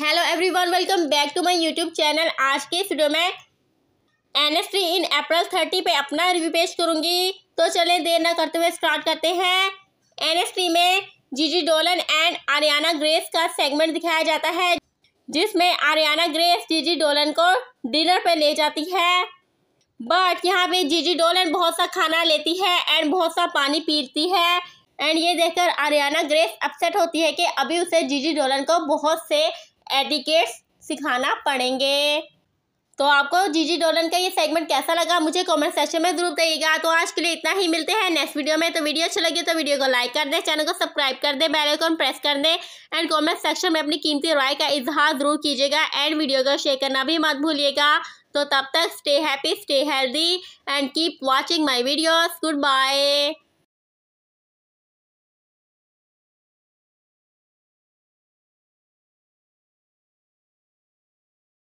hello everyone welcome back to my YouTube channel आज के इस वीडियो में N S in April thirty पे अपना रिव्यू पेश करूंगी तो चलें देर ना करते हुए स्टार्ट करते हैं एन एस में Gigi Dolan and Ariana Grace का सेगमेंट दिखाया जाता है जिसमें आर्याना ग्रेस जीजी डोलन को डिनर पर ले जाती है बट यहाँ पे जीजी डोलन बहुत सा खाना लेती है एंड बहुत सा पानी पीती है एंड ये देखकर आर्याना ग्रेस अपसेट होती है कि अभी उसे जीजी डोलन को बहुत से एडिकेट्स सिखाना पड़ेंगे तो आपको जीजी डोलन का ये सेगमेंट कैसा लगा मुझे कमेंट सेक्शन में जरूर बताइएगा तो आज के लिए इतना ही मिलते हैं नेक्स्ट वीडियो में तो वीडियो अच्छी लगी तो वीडियो को लाइक कर दें चैनल को सब्सक्राइब कर दें बेल आइकन प्रेस कर दें एंड कमेंट सेक्शन में अपनी कीमती राय का इजहार जरूर कीजिएगा एंड वीडियो को शेयर करना भी मत भूलिएगा तो तब तक stay happy stay healthy and keep watching my videos good bye